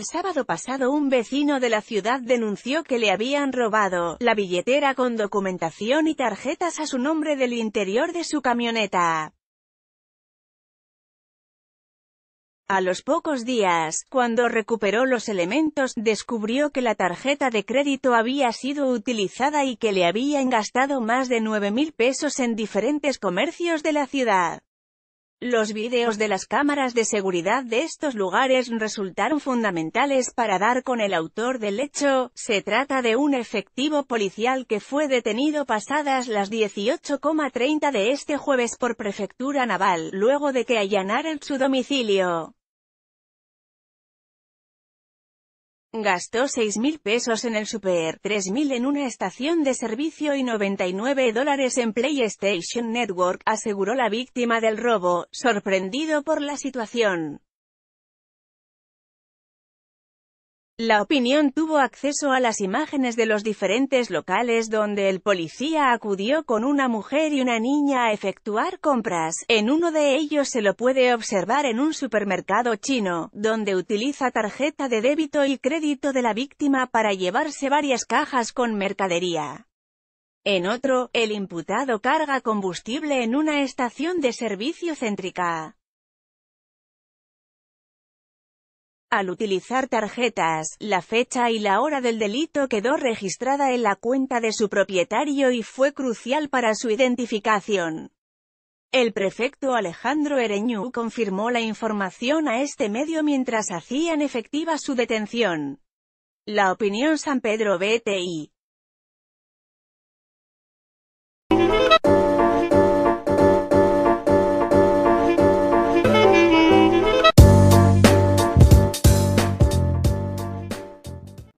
El sábado pasado un vecino de la ciudad denunció que le habían robado la billetera con documentación y tarjetas a su nombre del interior de su camioneta. A los pocos días, cuando recuperó los elementos, descubrió que la tarjeta de crédito había sido utilizada y que le habían gastado más de 9.000 pesos en diferentes comercios de la ciudad. Los vídeos de las cámaras de seguridad de estos lugares resultaron fundamentales para dar con el autor del hecho, se trata de un efectivo policial que fue detenido pasadas las 18.30 de este jueves por Prefectura Naval, luego de que allanaran su domicilio. Gastó mil pesos en el Super, 3.000 en una estación de servicio y 99 dólares en PlayStation Network, aseguró la víctima del robo, sorprendido por la situación. La opinión tuvo acceso a las imágenes de los diferentes locales donde el policía acudió con una mujer y una niña a efectuar compras. En uno de ellos se lo puede observar en un supermercado chino, donde utiliza tarjeta de débito y crédito de la víctima para llevarse varias cajas con mercadería. En otro, el imputado carga combustible en una estación de servicio céntrica. Al utilizar tarjetas, la fecha y la hora del delito quedó registrada en la cuenta de su propietario y fue crucial para su identificación. El prefecto Alejandro Ereñú confirmó la información a este medio mientras hacían efectiva su detención. La opinión San Pedro BTI